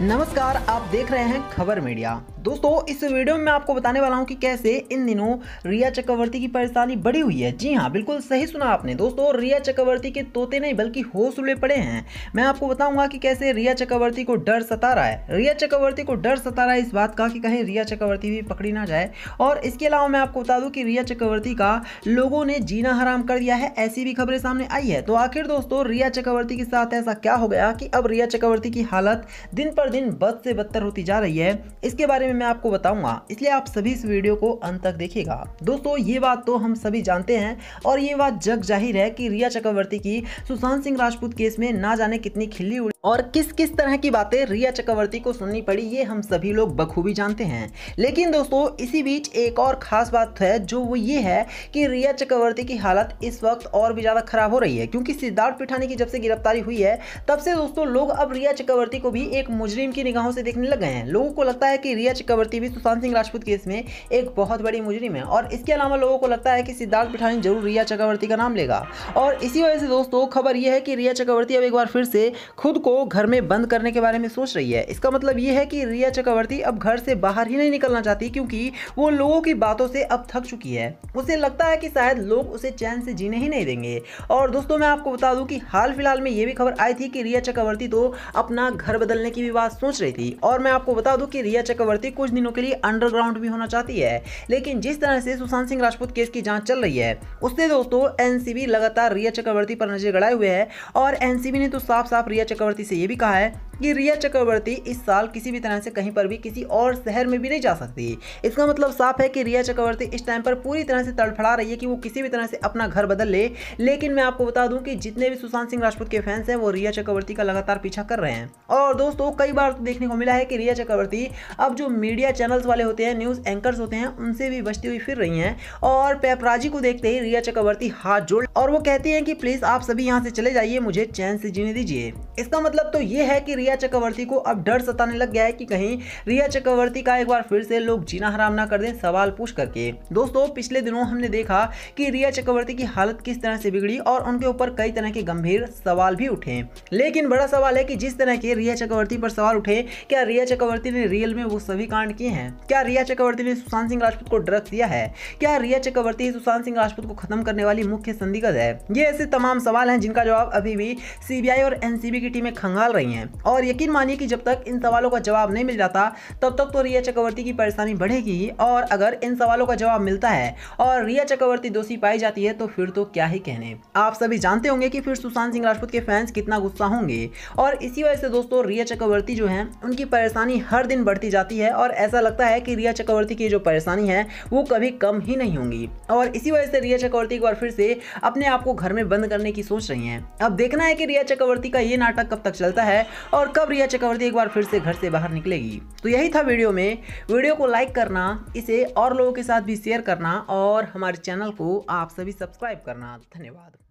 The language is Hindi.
नमस्कार आप देख रहे हैं खबर मीडिया दोस्तों इस वीडियो में मैं आपको बताने वाला हूं कि कैसे इन दिनों रिया चक्रवर्ती की परेशानी बढ़ी हुई है जी हाँ बिल्कुल सही सुना आपने दोस्तों रिया चक्रवर्ती के तोते नहीं बल्कि होश उड़े पड़े हैं मैं आपको बताऊंगा कि कैसे रिया चक्रवर्ती को डर सता रहा है रिया चक्रवर्ती को डर सता रहा है इस बात का कि कहीं रिया चक्रवर्ती भी पकड़ी ना जाए और इसके अलावा मैं आपको बता दूँ कि रिया चक्रवर्ती का लोगों ने जीना हराम कर दिया है ऐसी भी खबरें सामने आई है तो आखिर दोस्तों रिया चक्रवर्ती के साथ ऐसा क्या हो गया कि अब रिया चक्रवर्ती की हालत दिन पर दिन बद से बदतर होती जा रही है इसके बारे में मैं आपको बताऊंगा इसलिए आप सभी इस वीडियो को अंत तक देखिएगा दोस्तों ये बात तो हम सभी जानते हैं और ये बात जग जाहिर है कि रिया चक्रवर्ती की सुशांत सिंह राजपूत केस में ना जाने कितनी खिल्ली उड़ी और किस किस तरह की बातें रिया चक्रवर्ती को सुननी पड़ी ये हम सभी लोग बखूबी जानते हैं लेकिन दोस्तों इसी बीच एक और खास बात है जो वो ये है कि रिया चक्रवर्ती की हालत इस वक्त और भी ज़्यादा खराब हो रही है क्योंकि सिद्धार्थ पिठानी की जब से गिरफ्तारी हुई है तब से दोस्तों लोग अब रिया चक्रवर्ती को भी एक मुजरिम की निगाहों से देखने लग गए हैं लोगों को लगता है कि रिया चक्रवर्ती भी सुशांत सिंह राजपूत केस में एक बहुत बड़ी मुजरिम है और इसके अलावा लोगों को लगता है कि सिद्धार्थ पिठानी जरूर रिया चक्रवर्ती का नाम लेगा और इसी वजह से दोस्तों खबर यह है कि रिया चक्रवर्ती अब एक बार फिर से खुद को घर में बंद करने के बारे में सोच रही है इसका मतलब यह है कि रिया चक्रवर्ती अब घर से बाहर ही नहीं निकलना चाहती क्योंकि वो लोगों की बातों से अब थक चुकी है उसे लगता है कि शायद लोग उसे चैन से जीने ही नहीं देंगे और दोस्तों मैं आपको बता दूं कि हाल फिलहाल में यह भी खबर आई थी कि रिया चक्रवर्ती तो अपना घर बदलने की भी बात सोच रही थी और मैं आपको बता दूं कि रिया चक्रवर्ती राजपूती कुछ दिनों के लिए अंडरग्राउंड भी होना चाहती है लेकिन जिस तरह से सुशांत सिंह राजपूत केस की जांच चल रही है उससे दोस्तों एनसीबी लगातार रिया चक्रवर्ती पर नजर गड़ाए हुए है और एनसीबी ने तो साफ साफ रिया चक्रवर्ती से यह भी कहा है कि रिया चक्रवर्ती इस साल किसी भी तरह से कहीं पर भी किसी और शहर में भी नहीं जा सकती इसका मतलब साफ है कि रिया चक्रवर्ती इस टाइम पर पूरी तरह से तड़फड़ा रही है कि वो किसी भी तरह से अपना घर बदल ले लेकिन मैं आपको बता दूं कि जितने भी सुशांत सिंह राजपूत के फैंस हैं वो रिया चक्रवर्ती का लगातार पीछा कर रहे हैं और दोस्तों कई बार तो देखने को मिला है कि रिया चक्रवर्ती अब जो मीडिया चैनल्स वाले होते हैं न्यूज़ एंकर्स होते हैं उनसे भी बचती हुई फिर रही हैं और पेपराजी को देखते ही रिया चक्रवर्ती हाथ जोड़ और वो कहती हैं कि प्लीज़ आप सभी यहाँ से चले जाइए मुझे चैन से जीने दीजिए इसका मतलब तो ये है कि रिया रिया चक्रवर्ती को अब डर सताने लग गया है कि कहीं रिया चक्रवर्ती का एक बार फिर से लोग जीना हराम ना कर दें सवाल पूछ करके दोस्तों पिछले दिनों हमने देखा कि रिया चक्रवर्ती की हालत किस तरह से बिगड़ी और उनके ऊपर कई तरह के गंभीर सवाल भी उठे लेकिन बड़ा सवाल है कि जिस तरह के रिया चक्रवर्ती पर सवाल उठे क्या रिया चक्रवर्ती ने रियल में वो सभी कांड किए हैं क्या रिया चक्रवर्ती ने सुशांत सिंह राजपूत को ड्रग दिया है क्या रिया चक्रवर्ती सुशांत सिंह राजपूत को खत्म करने वाली मुख्य संदिग्ध है ये ऐसे तमाम सवाल हैं जिनका जवाब अभी भी सीबीआई और एनसीबी की टीमें खंगाल रही हैं और और यकीन मानिए कि जब तक इन सवालों का जवाब नहीं मिल जाता तब तक तो रिया चक्रवर्ती की परेशानी बढ़ेगी और अगर इन सवालों का जवाब मिलता है और रिया चक्रवर्ती दोषी पाई जाती है तो फिर तो क्या ही कहने आप सभी जानते होंगे कि फिर सुशांत सिंह राजपूत के फैंस कितना गुस्सा होंगे और इसी वजह से दोस्तों रिया चक्रवर्ती जो है उनकी परेशानी हर दिन बढ़ती जाती है और ऐसा लगता है कि रिया चक्रवर्ती की जो परेशानी है वो कभी कम ही नहीं होंगी और इसी वजह से रिया चक्रवर्ती एक बार फिर से अपने आप को घर में बंद करने की सोच रही हैं अब देखना है कि रिया चक्रवर्ती का ये नाटक कब तक चलता है और और कब रिया चक्रवर्ती एक बार फिर से घर से बाहर निकलेगी तो यही था वीडियो में वीडियो को लाइक करना इसे और लोगों के साथ भी शेयर करना और हमारे चैनल को आप सभी सब्सक्राइब करना धन्यवाद